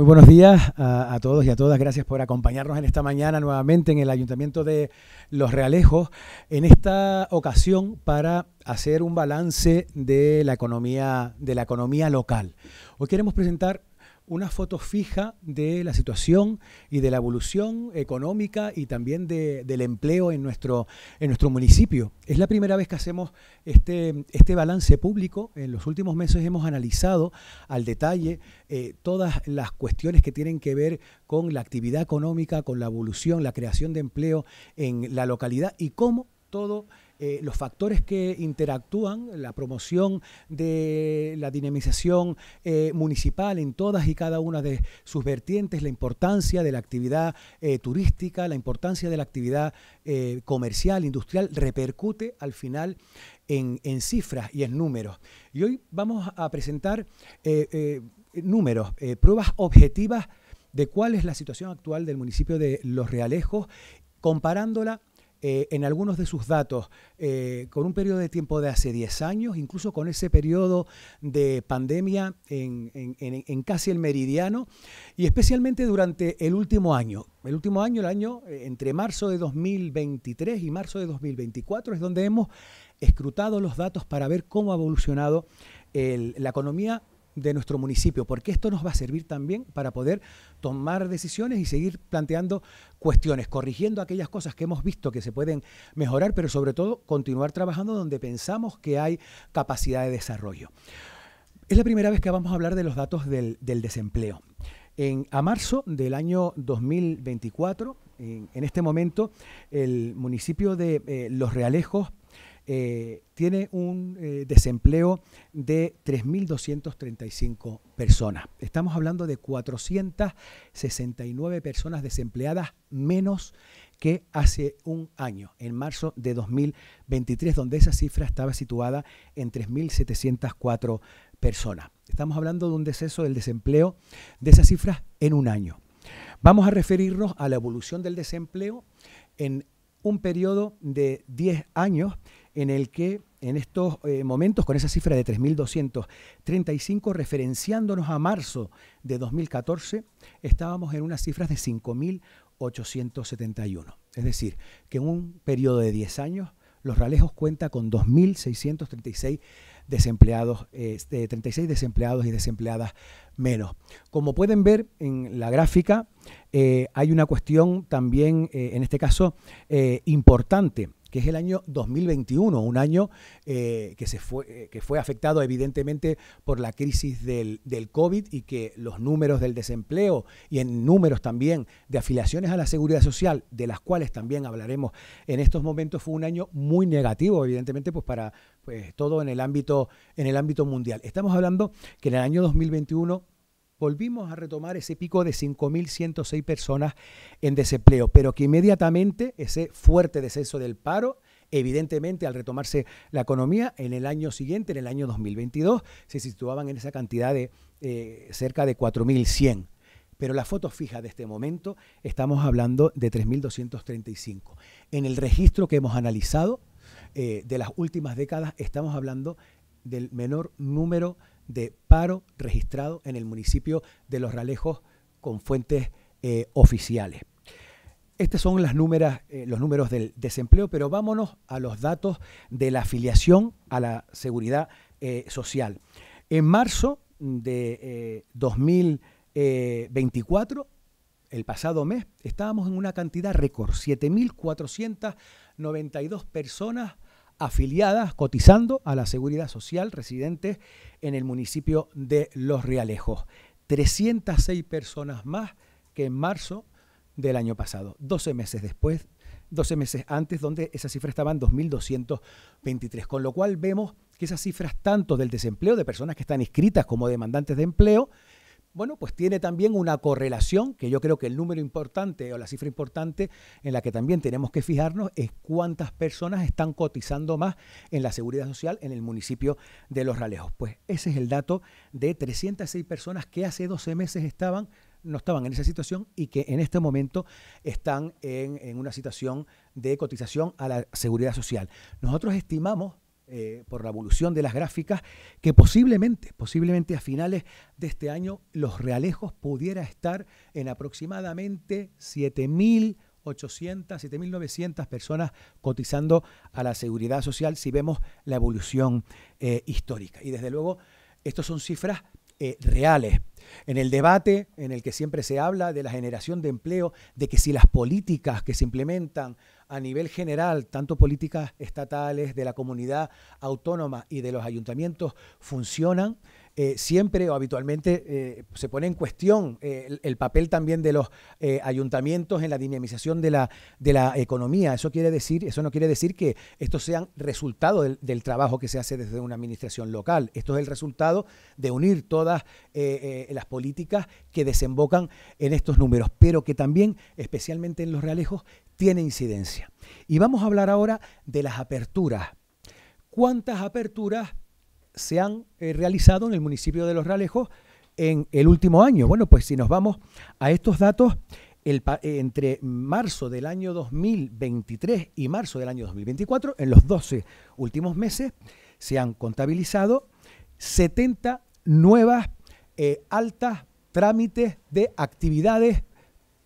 Muy buenos días a, todos y a todas. Gracias por acompañarnos en esta mañana nuevamente en el Ayuntamiento de Los Realejos. En esta ocasión para hacer un balance de la economía, de la economía local. Hoy queremos presentar una foto fija de la situación y de la evolución económica y también de, del empleo en nuestro, en nuestro municipio. Es la primera vez que hacemos este, este balance público. En los últimos meses hemos analizado al detalle eh, todas las cuestiones que tienen que ver con la actividad económica, con la evolución, la creación de empleo en la localidad y cómo todo eh, los factores que interactúan, la promoción de la dinamización eh, municipal en todas y cada una de sus vertientes, la importancia de la actividad eh, turística, la importancia de la actividad comercial, industrial, repercute al final en, en, cifras y en números. Y hoy vamos a presentar números, pruebas objetivas de cuál es la situación actual del municipio de Los Realejos, comparándola eh, en algunos de sus datos eh, con un periodo de tiempo de hace 10 años, incluso con ese periodo de pandemia en, casi el meridiano, y especialmente durante el último año. El último año, el año eh, entre marzo de 2023 y marzo de 2024, es donde hemos escrutado los datos para ver cómo ha evolucionado la economía de nuestro municipio, porque esto nos va a servir también para poder tomar decisiones y seguir planteando cuestiones, corrigiendo aquellas cosas que hemos visto que se pueden mejorar, pero sobre todo continuar trabajando donde pensamos que hay capacidad de desarrollo. Es la primera vez que vamos a hablar de los datos del, desempleo. En, a marzo del año 2024, en, en este momento, el municipio de eh, Los Realejos eh, tiene un eh, desempleo de 3.235 personas. Estamos hablando de 469 personas desempleadas menos que hace un año, en marzo de 2023, donde esa cifra estaba situada en 3.704 personas. Estamos hablando de un deceso del desempleo de esas cifras en un año. Vamos a referirnos a la evolución del desempleo en un periodo de 10 años en el que en estos eh, momentos, con esa cifra de 3.235, referenciándonos a marzo de 2014, estábamos en unas cifras de 5.871. Es decir, que en un periodo de 10 años, los Ralejos cuenta con 2.636 desempleados, 36 eh, este, desempleados y desempleadas menos. Como pueden ver en la gráfica, eh, hay una cuestión también, en este caso, importante que es el año 2021, un año eh, que, se fue, eh, que fue afectado evidentemente por la crisis del, del, COVID y que los números del desempleo y en números también de afiliaciones a la seguridad social, de las cuales también hablaremos en estos momentos, fue un año muy negativo, evidentemente, pues para pues, todo en el ámbito, en el ámbito mundial. Estamos hablando que en el año 2021 volvimos a retomar ese pico de 5.106 personas en desempleo, pero que inmediatamente ese fuerte descenso del paro, evidentemente al retomarse la economía en el año siguiente, en el año 2022, se situaban en esa cantidad de eh, cerca de 4.100. Pero la foto fija de este momento estamos hablando de 3.235. En el registro que hemos analizado eh, de las últimas décadas estamos hablando del menor número de de paro registrado en el municipio de Los Ralejos con fuentes eh, oficiales. Estos son eh, los números del desempleo, pero vámonos a los datos de la afiliación a la seguridad eh, social. En marzo de 2024, el pasado mes, estábamos en una cantidad récord, 7.492 personas afiliadas, cotizando a la seguridad social residentes en el municipio de Los Realejos. 306 personas más que en marzo del año pasado, 12 meses después, 12 meses antes, donde esa cifra estaba en 2.223, con lo cual vemos que esas cifras tanto del desempleo de personas que están inscritas como demandantes de empleo, bueno, pues tiene también una correlación, que yo creo que el número importante o la cifra importante en la que también tenemos que fijarnos es cuántas personas están cotizando más en la seguridad social en el municipio de Los Ralejos. Pues ese es el dato de 306 personas que hace 12 meses estaban no estaban en esa situación y que en este momento están en, en, una situación de cotización a la seguridad social. Nosotros estimamos eh, por la evolución de las gráficas, que posiblemente, posiblemente a finales de este año, los realejos pudiera estar en aproximadamente 7.800, 7.900 personas cotizando a la seguridad social si vemos la evolución eh, histórica. Y desde luego, estas son cifras eh, reales. En el debate en el que siempre se habla de la generación de empleo, de que si las políticas que se implementan a nivel general, tanto políticas estatales, de la comunidad autónoma y de los ayuntamientos, funcionan. Eh, siempre o habitualmente eh, se pone en cuestión eh, el, papel también de los ayuntamientos en la dinamización de la, de la economía. Eso quiere decir, eso no quiere decir que estos sean resultado del trabajo que se hace desde una administración local. Esto es el resultado de unir todas las políticas que desembocan en estos números, pero que también, especialmente en los realejos, tiene incidencia. Y vamos a hablar ahora de las aperturas. ¿Cuántas aperturas se han eh, realizado en el municipio de Los Ralejos en el último año? Bueno, pues si nos vamos a estos datos, eh, entre marzo del año 2023 y marzo del año 2024, en los 12 últimos meses, se han contabilizado 70 nuevas eh, altas trámites de actividades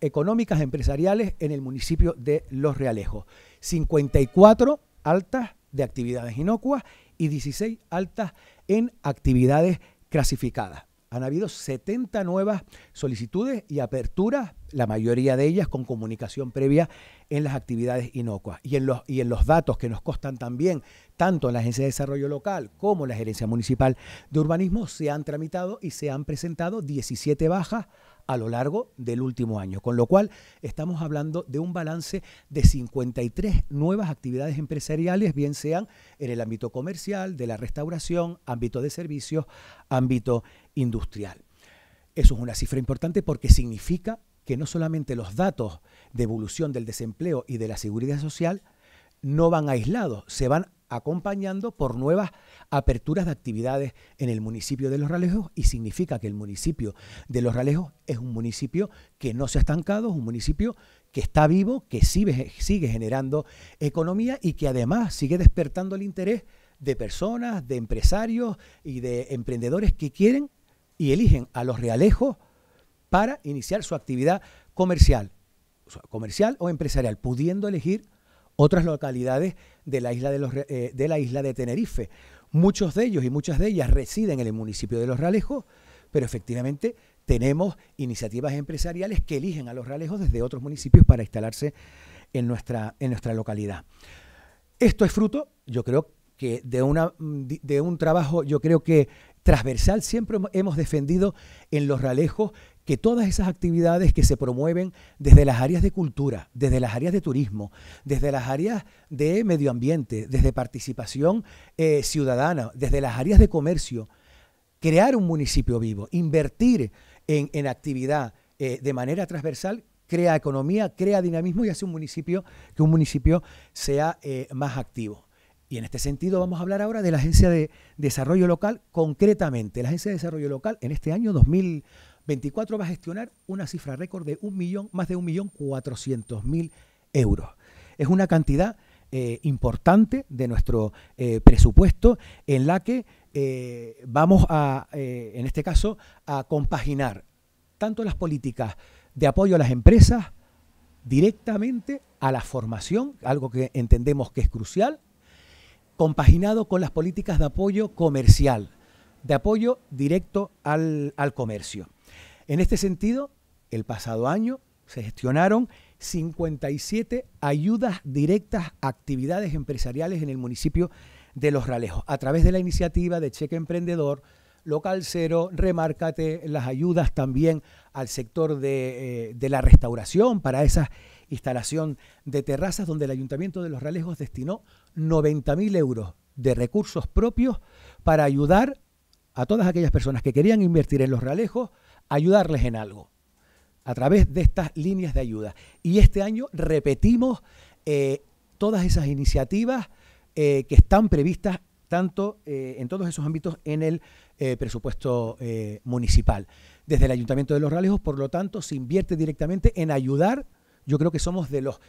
económicas empresariales en el municipio de Los Realejos. 54 altas de actividades inocuas y 16 altas en actividades clasificadas. Han habido 70 nuevas solicitudes y aperturas, la mayoría de ellas con comunicación previa en las actividades inocuas. Y en los, y en los datos que nos costan también, tanto en la Agencia de Desarrollo Local como en la Gerencia Municipal de Urbanismo, se han tramitado y se han presentado 17 bajas a lo largo del último año. Con lo cual estamos hablando de un balance de 53 nuevas actividades empresariales, bien sean en el ámbito comercial, de la restauración, ámbito de servicios, ámbito industrial. Eso es una cifra importante porque significa que no solamente los datos de evolución del desempleo y de la seguridad social no van aislados, se van acompañando por nuevas aperturas de actividades en el municipio de Los Ralejos y significa que el municipio de Los Ralejos es un municipio que no se ha estancado, es un municipio que está vivo, que sigue, generando economía y que además sigue despertando el interés de personas, de empresarios y de emprendedores que quieren y eligen a Los Realejos para iniciar su actividad comercial, comercial o empresarial, pudiendo elegir otras localidades de la isla eh, de, la isla de Tenerife. Muchos de ellos y muchas de ellas residen en el municipio de Los Ralejos, pero efectivamente tenemos iniciativas empresariales que eligen a Los Ralejos desde otros municipios para instalarse en nuestra, en nuestra localidad. Esto es fruto, yo creo que de, una, de un trabajo, yo creo que transversal, siempre hemos defendido en Los Ralejos que todas esas actividades que se promueven desde las áreas de cultura, desde las áreas de turismo, desde las áreas de medio ambiente, desde participación eh, ciudadana, desde las áreas de comercio, crear un municipio vivo, invertir en, actividad eh, de manera transversal, crea economía, crea dinamismo y hace un municipio que un municipio sea eh, más activo. Y en este sentido vamos a hablar ahora de la Agencia de Desarrollo Local, concretamente la Agencia de Desarrollo Local en este año 2020. 24 va a gestionar una cifra récord de un millón, más de 1.400.000 euros. Es una cantidad eh, importante de nuestro eh, presupuesto en la que eh, vamos a, en este caso, a compaginar tanto las políticas de apoyo a las empresas directamente a la formación, algo que entendemos que es crucial, compaginado con las políticas de apoyo comercial, de apoyo directo al comercio. En este sentido, el pasado año se gestionaron 57 ayudas directas a actividades empresariales en el municipio de Los Ralejos, a través de la iniciativa de Cheque Emprendedor, Local Cero, remárcate las ayudas también al sector de, eh, la restauración para esa instalación de terrazas donde el Ayuntamiento de Los Ralejos destinó 90.000 euros de recursos propios para ayudar a todas aquellas personas que querían invertir en Los Ralejos ayudarles en algo a través de estas líneas de ayuda. Y este año repetimos eh, todas esas iniciativas eh, que están previstas tanto eh, en todos esos ámbitos en el presupuesto municipal. Desde el Ayuntamiento de Los Ralejos, por lo tanto, se invierte directamente en ayudar. Yo creo que somos de los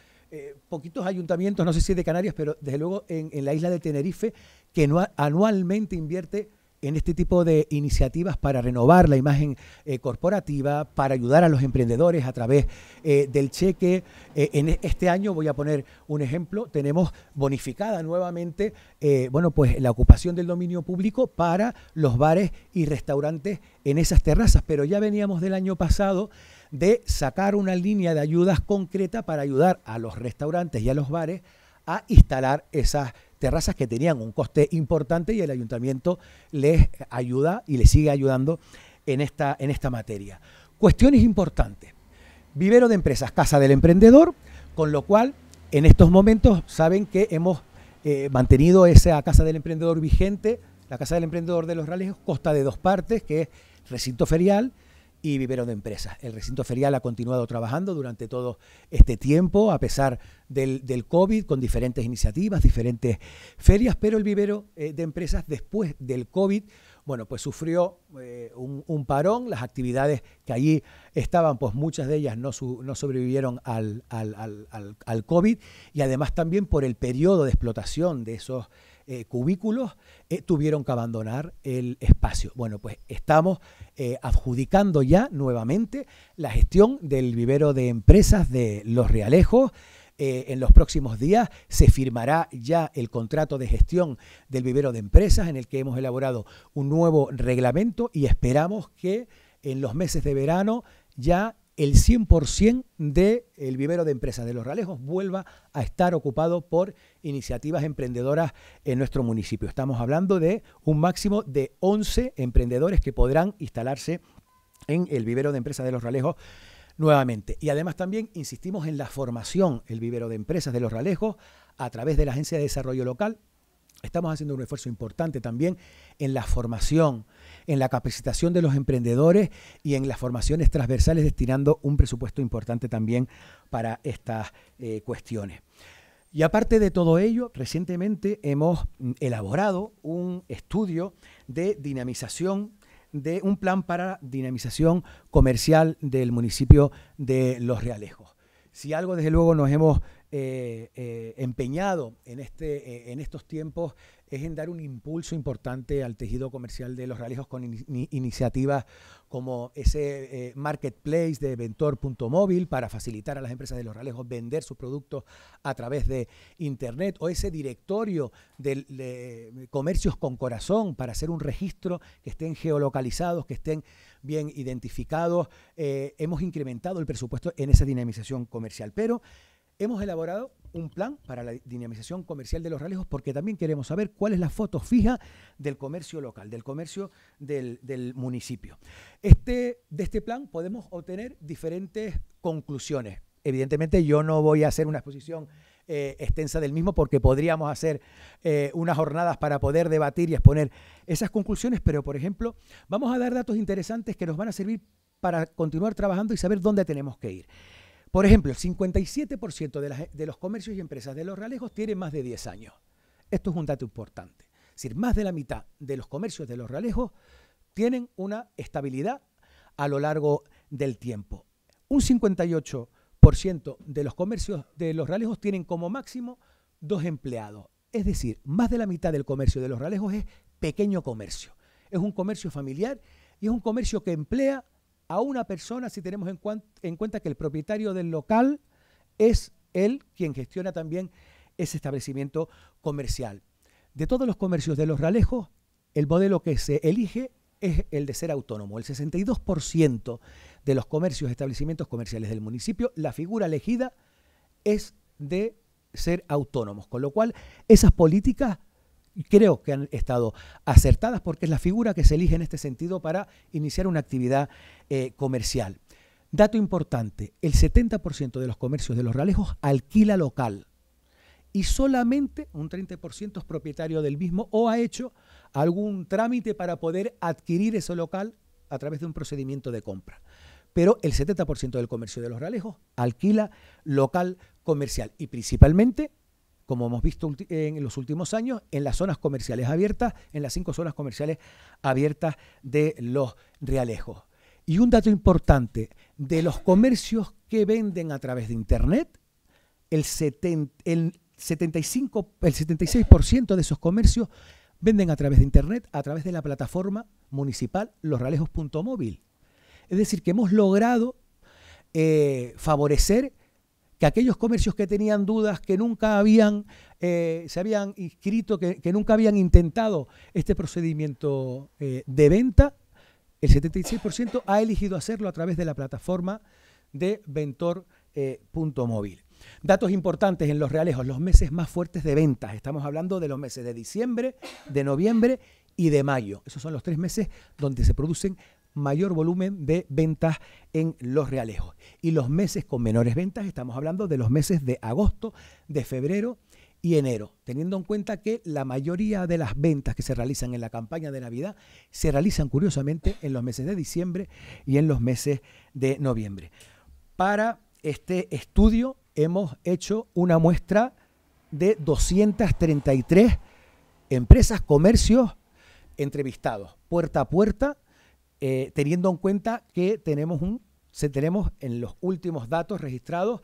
poquitos ayuntamientos, no sé si de Canarias, pero desde luego en, la isla de Tenerife, que anualmente invierte en este tipo de iniciativas para renovar la imagen eh, corporativa, para ayudar a los emprendedores a través eh, del cheque. Eh, en este año voy a poner un ejemplo, tenemos bonificada nuevamente, bueno, pues la ocupación del dominio público para los bares y restaurantes en esas terrazas, pero ya veníamos del año pasado de sacar una línea de ayudas concreta para ayudar a los restaurantes y a los bares a instalar esas terrazas que tenían un coste importante y el ayuntamiento les ayuda y les sigue ayudando en esta, en esta materia. Cuestiones importantes. Vivero de empresas, casa del emprendedor, con lo cual en estos momentos saben que hemos eh, mantenido esa casa del emprendedor vigente, la casa del emprendedor de los Ralejos, costa de dos partes, que es recinto ferial y Vivero de Empresas. El recinto ferial ha continuado trabajando durante todo este tiempo, a pesar del, del COVID, con diferentes iniciativas, diferentes ferias, pero el Vivero eh, de Empresas después del COVID, bueno, pues sufrió eh, un, parón, las actividades que allí estaban, pues muchas de ellas no, sobrevivieron al, al, al, COVID y además también por el periodo de explotación de esos eh, cubículos, eh, tuvieron que abandonar el espacio. Bueno, pues estamos eh, adjudicando ya nuevamente la gestión del vivero de empresas de Los Realejos. en los próximos días se firmará ya el contrato de gestión del vivero de empresas en el que hemos elaborado un nuevo reglamento y esperamos que en los meses de verano ya el 100% del vivero de empresas de Los Ralejos vuelva a estar ocupado por iniciativas emprendedoras en nuestro municipio. Estamos hablando de un máximo de 11 emprendedores que podrán instalarse en el vivero de empresas de Los Ralejos nuevamente. Y además también insistimos en la formación, el vivero de empresas de Los Ralejos, a través de la Agencia de Desarrollo Local, Estamos haciendo un esfuerzo importante también en la formación, en la capacitación de los emprendedores y en las formaciones transversales, destinando un presupuesto importante también para estas eh, cuestiones. Y aparte de todo ello, recientemente hemos mm, elaborado un estudio de dinamización de un plan para dinamización comercial del municipio de Los Realejos. Si algo, desde luego, nos hemos eh, eh, empeñado en, este, eh, en estos tiempos es en dar un impulso importante al tejido comercial de los Ralejos con iniciativas como ese marketplace de Ventor.móvil para facilitar a las empresas de los Ralejos vender sus productos a través de Internet o ese directorio de, de comercios con corazón para hacer un registro que estén geolocalizados, que estén bien identificados. hemos incrementado el presupuesto en esa dinamización comercial, pero Hemos elaborado un plan para la dinamización comercial de los ralejos, porque también queremos saber cuál es la foto fija del comercio local, del comercio del, municipio. Este, de este plan podemos obtener diferentes conclusiones. Evidentemente yo no voy a hacer una exposición eh, extensa del mismo porque podríamos hacer eh, unas jornadas para poder debatir y exponer esas conclusiones, pero por ejemplo vamos a dar datos interesantes que nos van a servir para continuar trabajando y saber dónde tenemos que ir. Por ejemplo, el 57% e, de, los comercios y empresas de los ralejos tienen más de 10 años. Esto es un dato importante. Es decir, más de la mitad de los comercios de los ralejos tienen una estabilidad a lo largo del tiempo. Un 58% de los comercios de los ralejos tienen como máximo dos empleados. Es decir, más de la mitad del comercio de los ralejos es pequeño comercio. Es un comercio familiar y es un comercio que emplea a una persona si tenemos en, cuenta que el propietario del local es él quien gestiona también ese establecimiento comercial. De todos los comercios de los ralejos, el modelo que se elige es el de ser autónomo. El 62% de los comercios, establecimientos comerciales del municipio, la figura elegida es de ser autónomos, con lo cual esas políticas creo que han estado acertadas porque es la figura que se elige en este sentido para iniciar una actividad eh, comercial. Dato importante, el 70% de los comercios de los Ralejos alquila local y solamente un 30% es propietario del mismo o ha hecho algún trámite para poder adquirir ese local a través de un procedimiento de compra. Pero el 70% del comercio de los Ralejos alquila local comercial y principalmente como hemos visto en los últimos años, en las zonas comerciales abiertas, en las cinco zonas comerciales abiertas de los realejos. Y un dato importante, de los comercios que venden a través de Internet, el, 75, el 76% de esos comercios venden a través de Internet, a través de la plataforma municipal losrealejos.móvil. Es decir, que hemos logrado eh, favorecer que aquellos comercios que tenían dudas, que nunca habían, eh, se habían inscrito, que, nunca habían intentado este procedimiento eh, de venta, el 76% ha elegido hacerlo a través de la plataforma de ventor.móvil. Eh, Datos importantes en los realejos, los meses más fuertes de ventas. Estamos hablando de los meses de diciembre, de noviembre y de mayo. Esos son los tres meses donde se producen mayor volumen de ventas en los realejos. Y los meses con menores ventas, estamos hablando de los meses de agosto, de febrero y enero, teniendo en cuenta que la mayoría de las ventas que se realizan en la campaña de Navidad se realizan curiosamente en los meses de diciembre y en los meses de noviembre. Para este estudio hemos hecho una muestra de 233 empresas, comercios entrevistados, puerta a puerta, eh, teniendo en cuenta que tenemos, un, se, tenemos en los últimos datos registrados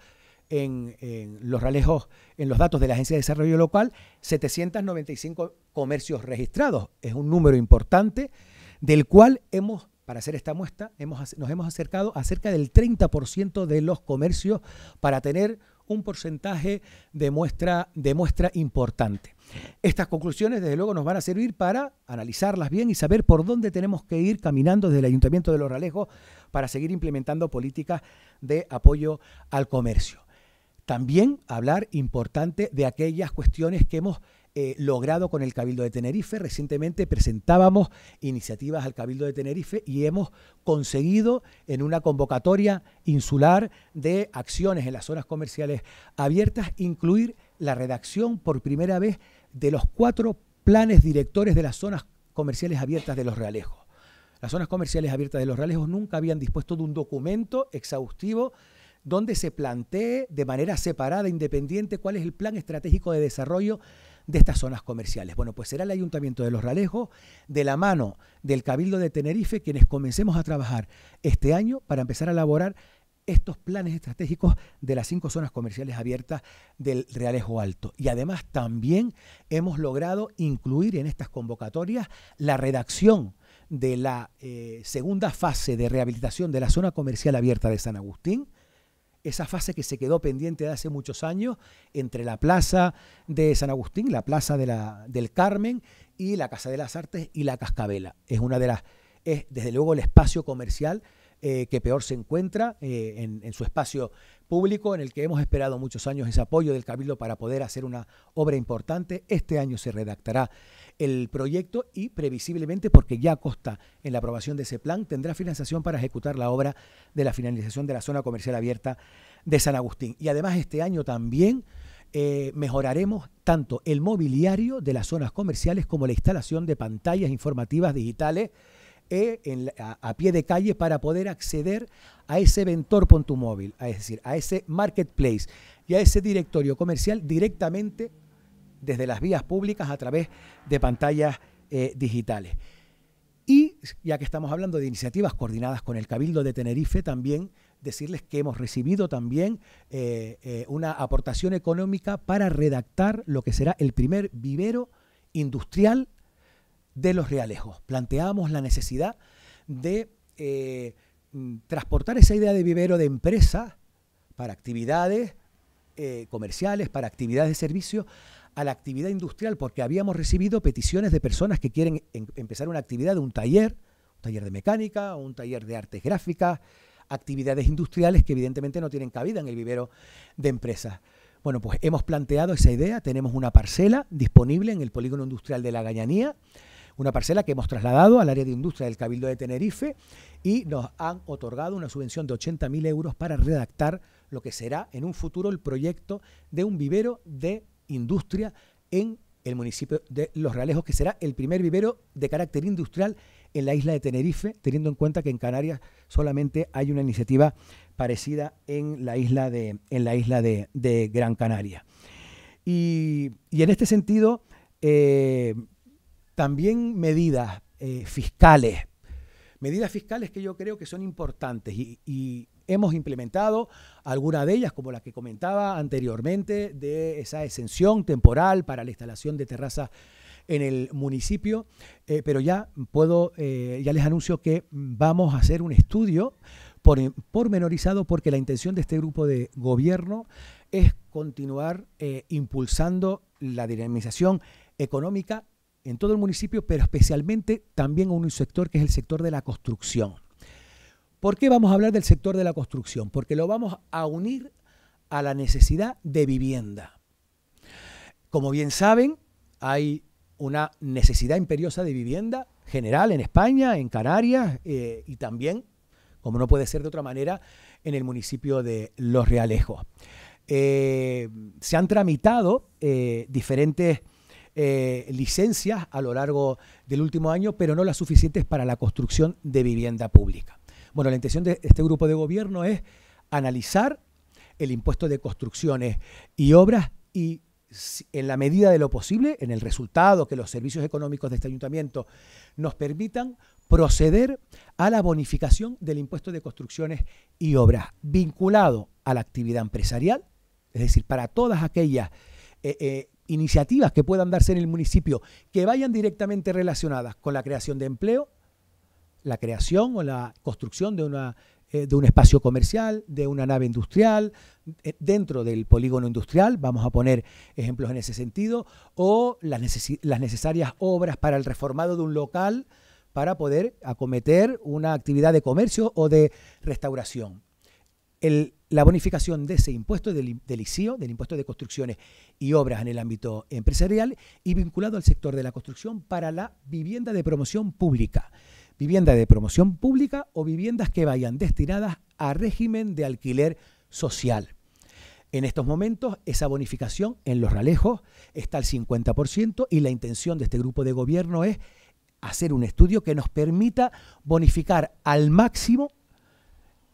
en, los en los datos de la Agencia de Desarrollo Local, 795 comercios registrados. Es un número importante del cual hemos, para hacer esta muestra, nos hemos acercado a cerca del 30% de los comercios para tener un porcentaje de muestra, de muestra importante. Estas conclusiones, desde luego, nos van a servir para analizarlas bien y saber por dónde tenemos que ir caminando desde el Ayuntamiento de Los Ralejos para seguir implementando políticas de apoyo al comercio. También hablar importante de aquellas cuestiones que hemos eh, logrado con el Cabildo de Tenerife. Recientemente presentábamos iniciativas al Cabildo de Tenerife y hemos conseguido en una convocatoria insular de acciones en las zonas comerciales abiertas incluir la redacción por primera vez de los cuatro planes directores de las zonas comerciales abiertas de los realejos. Las zonas comerciales abiertas de los realejos nunca habían dispuesto de un documento exhaustivo donde se plantee de manera separada, independiente, cuál es el plan estratégico de desarrollo de estas zonas comerciales. Bueno, pues será el Ayuntamiento de Los Ralejos, de la mano del Cabildo de Tenerife, quienes comencemos a trabajar este año para empezar a elaborar estos planes estratégicos de las cinco zonas comerciales abiertas del Realejo Alto. Y además también hemos logrado incluir en estas convocatorias la redacción de la eh, segunda fase de rehabilitación de la zona comercial abierta de San Agustín, esa fase que se quedó pendiente de hace muchos años entre la plaza de San Agustín, la plaza del Carmen y la Casa de las Artes y la Cascabela. Es una de las, es desde luego el espacio comercial eh, que peor se encuentra eh, en, su espacio público, en el que hemos esperado muchos años ese apoyo del Cabildo para poder hacer una obra importante. Este año se redactará el proyecto y previsiblemente, porque ya consta en la aprobación de ese plan, tendrá financiación para ejecutar la obra de la finalización de la zona comercial abierta de San Agustín. Y además este año también eh, mejoraremos tanto el mobiliario de las zonas comerciales como la instalación de pantallas informativas digitales eh, a, pie de calle para poder acceder a ese ventor con móvil, es decir, a ese marketplace y a ese directorio comercial directamente desde las vías públicas a través de pantallas eh, digitales. Y ya que estamos hablando de iniciativas coordinadas con el Cabildo de Tenerife, también decirles que hemos recibido también eh, eh, una aportación económica para redactar lo que será el primer vivero industrial de los realejos. Planteamos la necesidad de mm, transportar esa idea de vivero de empresa para actividades comerciales, para actividades de servicio, a la actividad industrial, porque habíamos recibido peticiones de personas que quieren em-, empezar una actividad de un taller, un taller de mecánica, un taller de artes gráficas, actividades industriales que evidentemente no tienen cabida en el vivero de empresas. Bueno, pues hemos planteado esa idea, tenemos una parcela disponible en el polígono industrial de la Gañanía, una parcela que hemos trasladado al área de industria del Cabildo de Tenerife y nos han otorgado una subvención de 80.000 euros para redactar lo que será en un futuro el proyecto de un vivero de industria en el municipio de Los Realejos, que será el primer vivero de carácter industrial en la isla de Tenerife, teniendo en cuenta que en Canarias solamente hay una iniciativa parecida en la isla de, en la isla de, Gran Canaria. Y, en este sentido, eh, también medidas eh, fiscales, medidas fiscales que yo creo que son importantes y, Hemos implementado algunas de ellas, como la que comentaba anteriormente, de esa exención temporal para la instalación de terrazas en el municipio, eh, pero ya puedo, eh, ya les anuncio que vamos a hacer un estudio pormenorizado porque la intención de este grupo de gobierno es continuar eh, impulsando la dinamización económica en todo el municipio, pero especialmente también en un sector que es el sector de la construcción. ¿Por qué vamos a hablar del sector de la construcción? Porque lo vamos a unir a la necesidad de vivienda. Como bien saben, hay una necesidad imperiosa de vivienda general en España, en Canarias eh, y también, como no puede ser de otra manera, en el municipio de Los Realejos. Eh, se han tramitado eh, diferentes licencias a lo largo del último año, pero no las suficientes para la construcción de vivienda pública. Bueno, la intención de este grupo de gobierno es analizar el impuesto de construcciones y obras y en la medida de lo posible, en el resultado que los servicios económicos de este ayuntamiento nos permitan proceder a la bonificación del impuesto de construcciones y obras vinculado a la actividad empresarial, es decir, para todas aquellas eh, eh, iniciativas que puedan darse en el municipio que vayan directamente relacionadas con la creación de empleo, la creación o la construcción de, eh, de un espacio comercial, de una nave industrial, eh, dentro del polígono industrial, vamos a poner ejemplos en ese sentido, o las, las necesarias obras para el reformado de un local para poder acometer una actividad de comercio o de restauración. la bonificación de ese impuesto del, del ICIO, del impuesto de construcciones y obras en el ámbito empresarial y vinculado al sector de la construcción para la vivienda de promoción pública vivienda de promoción pública o viviendas que vayan destinadas a régimen de alquiler social. En estos momentos, esa bonificación en los ralejos está al 50% y la intención de este grupo de gobierno es hacer un estudio que nos permita bonificar al máximo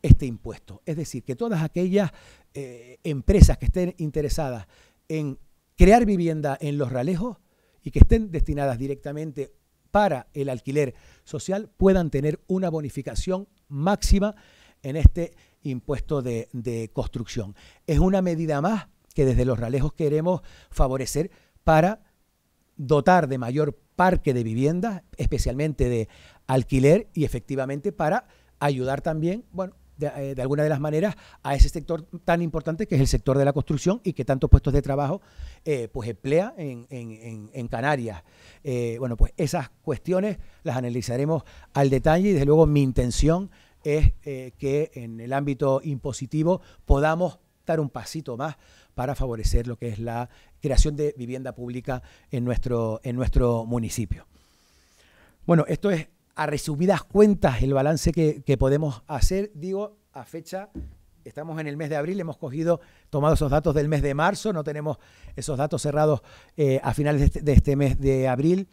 este impuesto. Es decir, que todas aquellas eh, empresas que estén interesadas en crear vivienda en los ralejos y que estén destinadas directamente para el alquiler social puedan tener una bonificación máxima en este impuesto de, construcción. Es una medida más que desde los ralejos queremos favorecer para dotar de mayor parque de viviendas, especialmente de alquiler y efectivamente para ayudar también bueno, eh, de, alguna de las maneras a ese sector tan importante que es el sector de la construcción y que tantos puestos de trabajo eh, pues emplea en, en, en Canarias. Eh, bueno, pues esas cuestiones las analizaremos al detalle y desde luego mi intención es que en el ámbito impositivo podamos dar un pasito más para favorecer lo que es la creación de vivienda pública en nuestro, en nuestro municipio. Bueno, esto es a resumidas cuentas el balance que, podemos hacer, digo, a fecha, estamos en el mes de abril, hemos cogido, tomado esos datos del mes de marzo, no tenemos esos datos cerrados eh, a finales este, de este, mes de abril.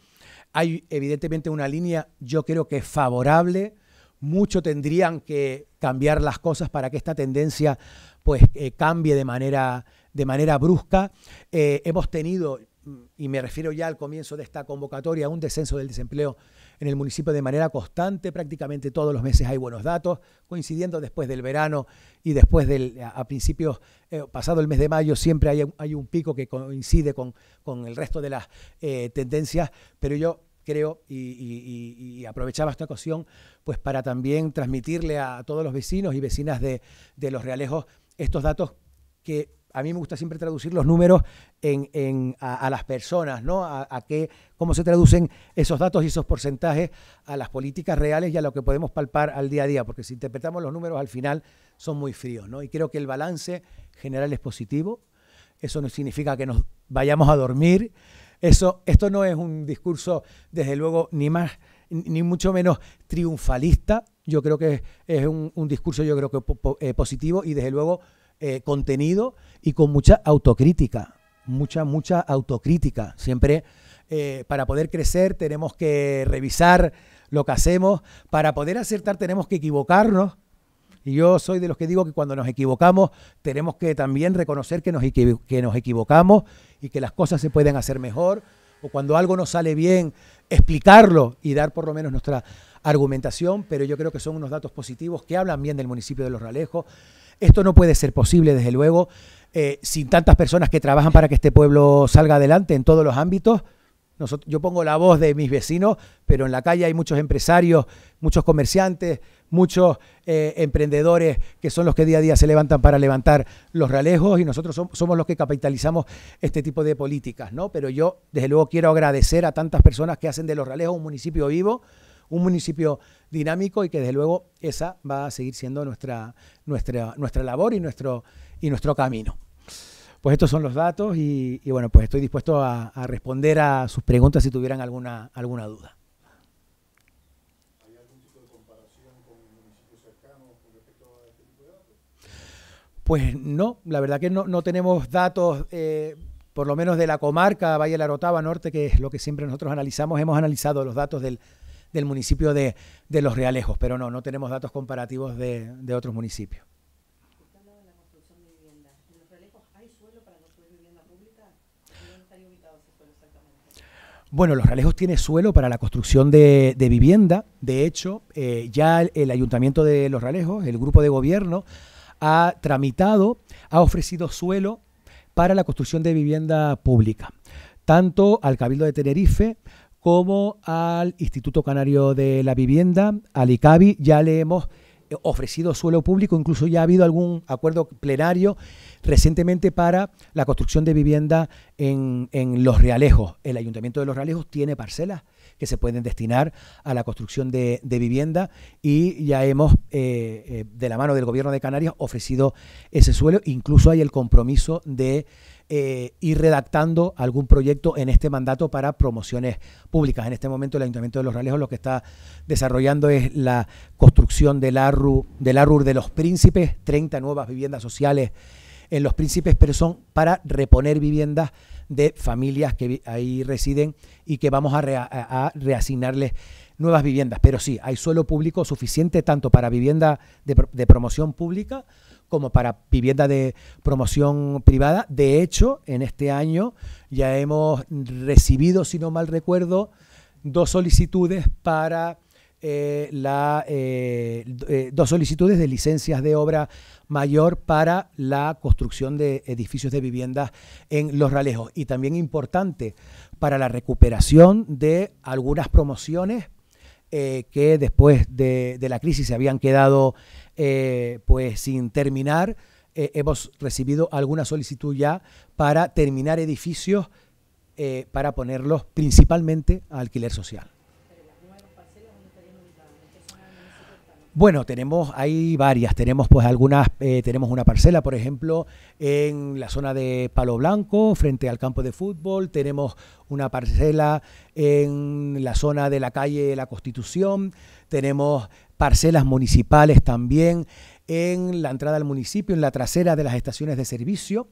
Hay evidentemente una línea, yo creo que favorable, mucho tendrían que cambiar las cosas para que esta tendencia pues eh, cambie de manera, de manera brusca. Eh, hemos tenido, y me refiero ya al comienzo de esta convocatoria, un descenso del desempleo en el municipio de manera constante, prácticamente todos los meses hay buenos datos, coincidiendo después del verano y después del, a, principios, eh, pasado el mes de mayo, siempre hay, un pico que coincide con, el resto de las eh, tendencias, pero yo creo, y, aprovechaba esta ocasión, pues para también transmitirle a todos los vecinos y vecinas de, de Los Realejos estos datos que a mí me gusta siempre traducir los números a, las personas, ¿no? A, qué, cómo se traducen esos datos y esos porcentajes a las políticas reales y a lo que podemos palpar al día a día, porque si interpretamos los números al final son muy fríos, ¿no? Y creo que el balance general es positivo. Eso no significa que nos vayamos a dormir. Eso, esto no es un discurso, desde luego, ni más ni mucho menos triunfalista. Yo creo que es, un, discurso, yo creo que eh, positivo y desde luego eh, contenido y con mucha autocrítica, mucha, mucha autocrítica. Siempre eh, para poder crecer tenemos que revisar lo que hacemos, para poder acertar tenemos que equivocarnos. Y yo soy de los que digo que cuando nos equivocamos tenemos que también reconocer que nos, que nos equivocamos y que las cosas se pueden hacer mejor. O cuando algo nos sale bien, explicarlo y dar por lo menos nuestra argumentación. Pero yo creo que son unos datos positivos que hablan bien del municipio de Los Ralejos, esto no puede ser posible, desde luego, eh, sin tantas personas que trabajan para que este pueblo salga adelante en todos los ámbitos. yo pongo la voz de mis vecinos, pero en la calle hay muchos empresarios, muchos comerciantes, muchos eh, emprendedores que son los que día a día se levantan para levantar los ralejos y nosotros somos los que capitalizamos este tipo de políticas, ¿no? Pero yo, desde luego, quiero agradecer a tantas personas que hacen de los ralejos un municipio vivo, un municipio dinámico y que desde luego esa va a seguir siendo nuestra, nuestra, nuestra labor y nuestro, y nuestro camino. Pues estos son los datos y, bueno, pues estoy dispuesto a, responder a sus preguntas si tuvieran alguna, alguna duda. ¿Hay algún tipo de comparación con municipios cercanos con respecto a este de Pues no, la verdad que no, no tenemos datos... Eh, por lo menos de la comarca Valle de la Norte, que es lo que siempre nosotros analizamos, hemos analizado los datos del, del municipio de, Los Realejos, pero no, no tenemos datos comparativos de, de otros municipios. Bueno, Los Realejos tiene suelo para la construcción de, vivienda. De hecho, eh, ya el, el, Ayuntamiento de Los Realejos, el grupo de gobierno, ha tramitado, ha ofrecido suelo para la construcción de vivienda pública, tanto al Cabildo de Tenerife como al Instituto Canario de la Vivienda, al ICABI. Ya le hemos eh, ofrecido suelo público, incluso ya ha habido algún acuerdo plenario recientemente para la construcción de vivienda en, Los Realejos. El Ayuntamiento de Los Realejos tiene parcelas que se pueden destinar a la construcción de, vivienda y ya hemos, eh, eh, de la mano del Gobierno de Canarias, ofrecido ese suelo. Incluso hay el compromiso de eh, ir redactando algún proyecto en este mandato para promociones públicas. En este momento el Ayuntamiento de Los Ralejos lo que está desarrollando es la construcción del ARUR de Los Príncipes, 30 nuevas viviendas sociales en Los Príncipes, pero son para reponer viviendas de familias que ahí residen y que vamos a, reasignarles nuevas viviendas. Pero sí, hay suelo público suficiente tanto para vivienda de promoción pública como para vivienda de promoción privada. De hecho, en este año ya hemos recibido, si no mal recuerdo, dos solicitudes para eh, eh, eh, dos solicitudes de licencias de obra mayor para la construcción de edificios de viviendas en Los Ralejos. Y también importante para la recuperación de algunas promociones que después de, de la crisis se habían quedado eh, pues sin terminar, eh, hemos recibido alguna solicitud ya para terminar edificios eh, para ponerlos principalmente a alquiler social. Bueno, tenemos, hay varias, tenemos pues algunas, tenemos una parcela, por ejemplo, en la zona de Palo Blanco, frente al campo de fútbol, tenemos una parcela en la zona de la calle La Constitución, tenemos parcelas municipales también en la entrada al municipio, en la trasera de las estaciones de servicio.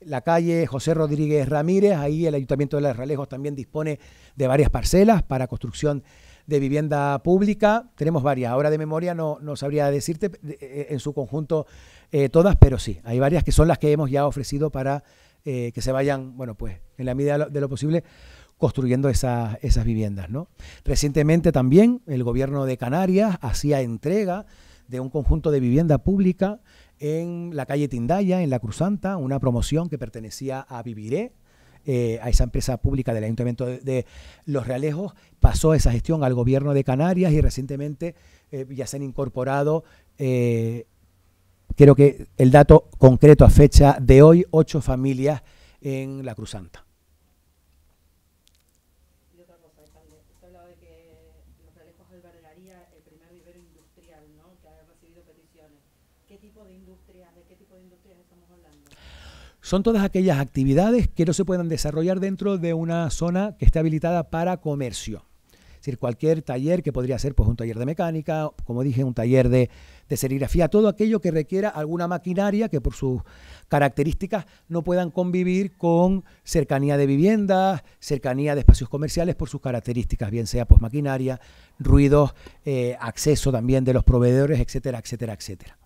La calle José Rodríguez Ramírez, ahí el Ayuntamiento de Las Ralejos también dispone de varias parcelas para construcción de vivienda pública. Tenemos varias, ahora de memoria no, sabría decirte eh, eh, en su conjunto eh, todas, pero sí, hay varias que son las que hemos ya ofrecido para que se vayan, bueno, pues en la medida de lo posible, construyendo esas, esas viviendas. ¿no? Recientemente también el gobierno de Canarias hacía entrega de un conjunto de vivienda pública en la calle Tindaya, en La Cruzanta, una promoción que pertenecía a Viviré, eh, a esa empresa pública del Ayuntamiento de, Los Realejos, pasó esa gestión al gobierno de Canarias y recientemente eh, ya se han incorporado, eh, creo que el dato concreto a fecha de hoy, ocho familias en La Cruzanta. son todas aquellas actividades que no se puedan desarrollar dentro de una zona que esté habilitada para comercio. Es decir, cualquier taller que podría ser pues, un taller de mecánica, como dije, un taller de, de serigrafía, todo aquello que requiera alguna maquinaria que por sus características no puedan convivir con cercanía de viviendas, cercanía de espacios comerciales por sus características, bien sea pues, maquinaria, ruidos, eh, acceso también de los proveedores, etcétera, etcétera, etcétera.